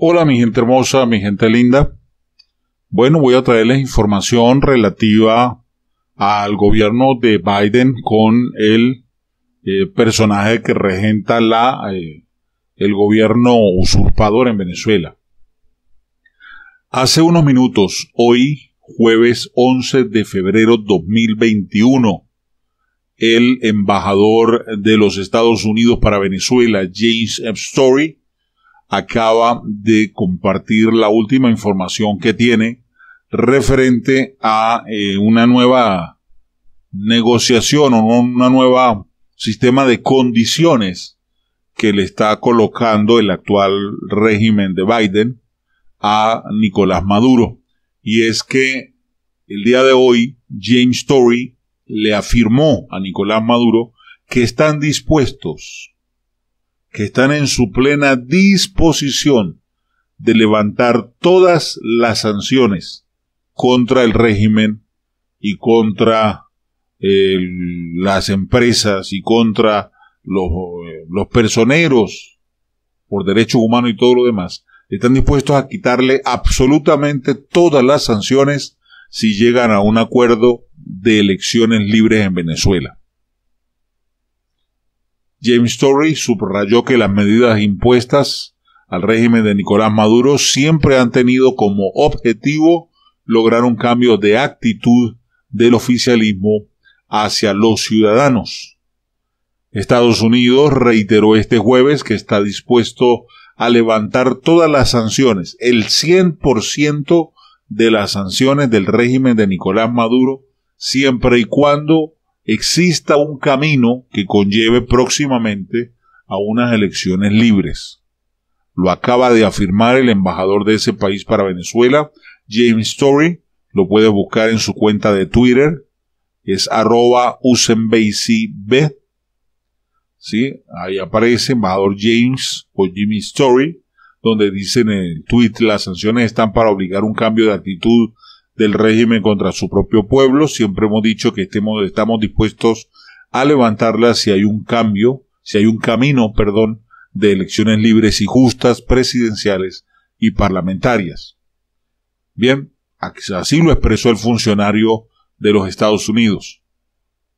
Hola mi gente hermosa, mi gente linda. Bueno, voy a traerles información relativa al gobierno de Biden con el eh, personaje que regenta la, eh, el gobierno usurpador en Venezuela. Hace unos minutos, hoy jueves 11 de febrero 2021, el embajador de los Estados Unidos para Venezuela, James F. Story, acaba de compartir la última información que tiene referente a eh, una nueva negociación o una nueva sistema de condiciones que le está colocando el actual régimen de Biden a Nicolás Maduro. Y es que el día de hoy James Story le afirmó a Nicolás Maduro que están dispuestos que están en su plena disposición de levantar todas las sanciones contra el régimen y contra eh, las empresas y contra los, eh, los personeros por derechos humanos y todo lo demás, están dispuestos a quitarle absolutamente todas las sanciones si llegan a un acuerdo de elecciones libres en Venezuela. James Torrey subrayó que las medidas impuestas al régimen de Nicolás Maduro siempre han tenido como objetivo lograr un cambio de actitud del oficialismo hacia los ciudadanos. Estados Unidos reiteró este jueves que está dispuesto a levantar todas las sanciones, el 100% de las sanciones del régimen de Nicolás Maduro, siempre y cuando exista un camino que conlleve próximamente a unas elecciones libres. Lo acaba de afirmar el embajador de ese país para Venezuela, James Story, lo puedes buscar en su cuenta de Twitter, es arroba ¿sí? Ahí aparece embajador James o Jimmy Story, donde dicen en el tweet las sanciones están para obligar un cambio de actitud del régimen contra su propio pueblo. Siempre hemos dicho que estamos dispuestos a levantarla si hay un cambio, si hay un camino, perdón, de elecciones libres y justas, presidenciales y parlamentarias. Bien, así lo expresó el funcionario de los Estados Unidos.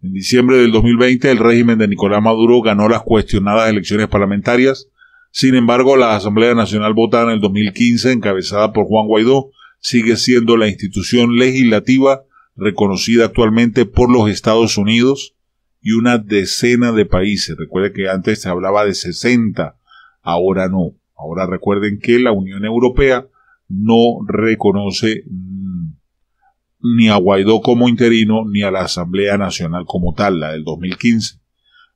En diciembre del 2020, el régimen de Nicolás Maduro ganó las cuestionadas elecciones parlamentarias. Sin embargo, la Asamblea Nacional votada en el 2015, encabezada por Juan Guaidó, sigue siendo la institución legislativa reconocida actualmente por los Estados Unidos y una decena de países. Recuerden que antes se hablaba de 60, ahora no. Ahora recuerden que la Unión Europea no reconoce mm, ni a Guaidó como interino ni a la Asamblea Nacional como tal, la del 2015.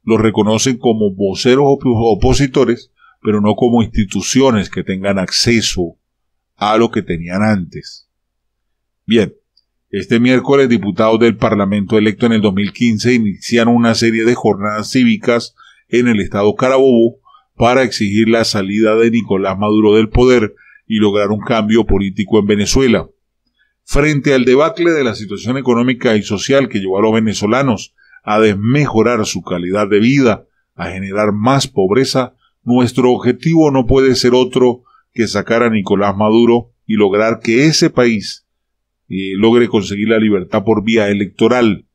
Los reconocen como voceros opositores, pero no como instituciones que tengan acceso a lo que tenían antes. Bien, este miércoles diputados del Parlamento electo en el 2015 iniciaron una serie de jornadas cívicas en el estado Carabobo para exigir la salida de Nicolás Maduro del poder y lograr un cambio político en Venezuela. Frente al debacle de la situación económica y social que llevó a los venezolanos a desmejorar su calidad de vida, a generar más pobreza, nuestro objetivo no puede ser otro que sacar a Nicolás Maduro y lograr que ese país eh, logre conseguir la libertad por vía electoral,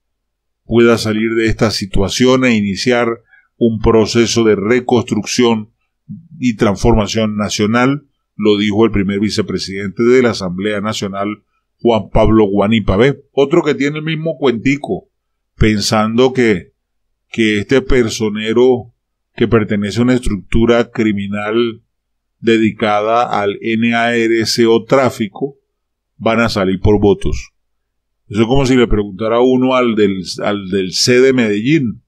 pueda salir de esta situación e iniciar un proceso de reconstrucción y transformación nacional, lo dijo el primer vicepresidente de la Asamblea Nacional, Juan Pablo Guanipabé, otro que tiene el mismo cuentico, pensando que, que este personero que pertenece a una estructura criminal dedicada al NARSO tráfico van a salir por votos. Eso es como si le preguntara uno al del, al del C de Medellín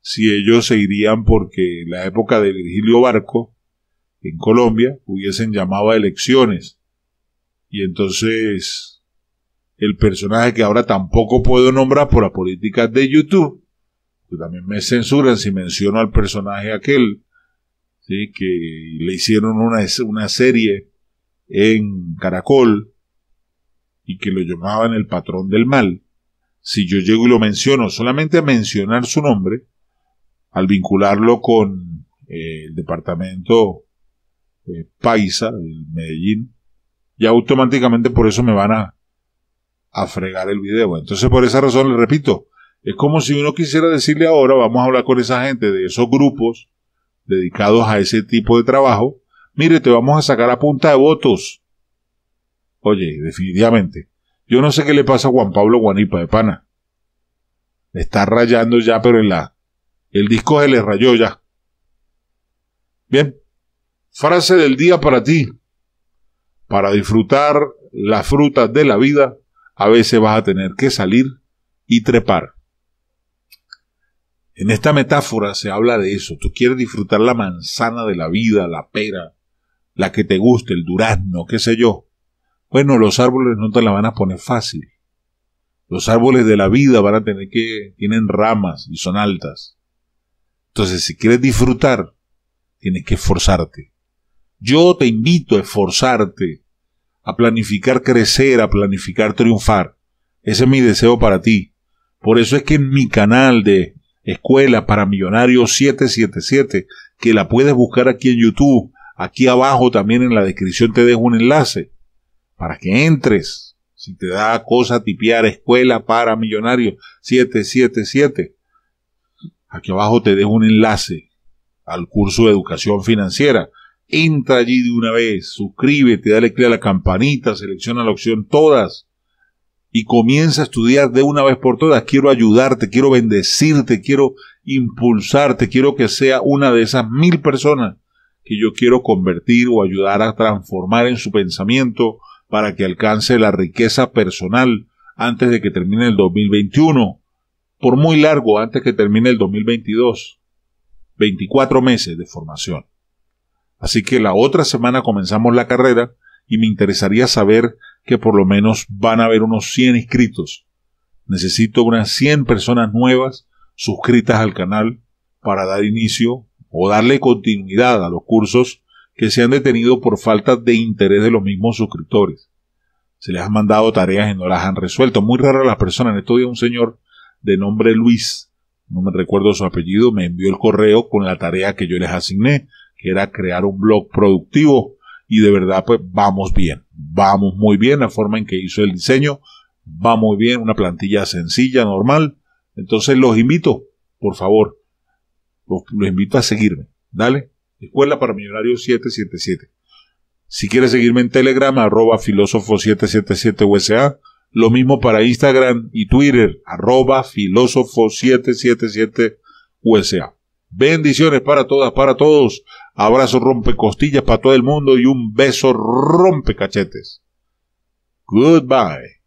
si ellos se irían porque en la época de Virgilio Barco en Colombia hubiesen llamado a elecciones. Y entonces el personaje que ahora tampoco puedo nombrar por la política de YouTube, que también me censuran si menciono al personaje aquel que le hicieron una, una serie en Caracol y que lo llamaban el patrón del mal, si yo llego y lo menciono, solamente a mencionar su nombre, al vincularlo con eh, el departamento eh, Paisa, el Medellín, ya automáticamente por eso me van a, a fregar el video. Entonces, por esa razón, le repito, es como si uno quisiera decirle ahora, vamos a hablar con esa gente de esos grupos dedicados a ese tipo de trabajo, mire, te vamos a sacar a punta de votos. Oye, definitivamente. Yo no sé qué le pasa a Juan Pablo Guanipa de Pana. está rayando ya, pero en la. El disco se le rayó ya. Bien. Frase del día para ti. Para disfrutar las frutas de la vida, a veces vas a tener que salir y trepar. En esta metáfora se habla de eso. Tú quieres disfrutar la manzana de la vida, la pera, la que te guste, el durazno, qué sé yo. Bueno, los árboles no te la van a poner fácil. Los árboles de la vida van a tener que, tienen ramas y son altas. Entonces, si quieres disfrutar, tienes que esforzarte. Yo te invito a esforzarte, a planificar crecer, a planificar triunfar. Ese es mi deseo para ti. Por eso es que en mi canal de Escuela para Millonarios 777, que la puedes buscar aquí en YouTube. Aquí abajo también en la descripción te dejo un enlace para que entres. Si te da cosa tipear Escuela para Millonarios 777, aquí abajo te dejo un enlace al curso de educación financiera. Entra allí de una vez, suscríbete, dale clic a la campanita, selecciona la opción todas y comienza a estudiar de una vez por todas. Quiero ayudarte, quiero bendecirte, quiero impulsarte, quiero que sea una de esas mil personas que yo quiero convertir o ayudar a transformar en su pensamiento para que alcance la riqueza personal antes de que termine el 2021, por muy largo antes que termine el 2022, 24 meses de formación. Así que la otra semana comenzamos la carrera y me interesaría saber que por lo menos van a haber unos 100 inscritos. Necesito unas 100 personas nuevas suscritas al canal para dar inicio o darle continuidad a los cursos que se han detenido por falta de interés de los mismos suscriptores. Se les han mandado tareas y no las han resuelto. Muy rara las personas. En estos un señor de nombre Luis, no me recuerdo su apellido, me envió el correo con la tarea que yo les asigné, que era crear un blog productivo. Y de verdad, pues vamos bien vamos muy bien, la forma en que hizo el diseño va muy bien, una plantilla sencilla, normal. Entonces los invito, por favor, los, invito a seguirme. Dale, Escuela para Millonarios 777. Si quieres seguirme en Telegram, arroba filósofo 777 USA. Lo mismo para Instagram y Twitter, arroba filósofo 777 USA. Bendiciones para todas, para todos abrazo rompe costillas para todo el mundo y un beso rompe cachetes. Goodbye.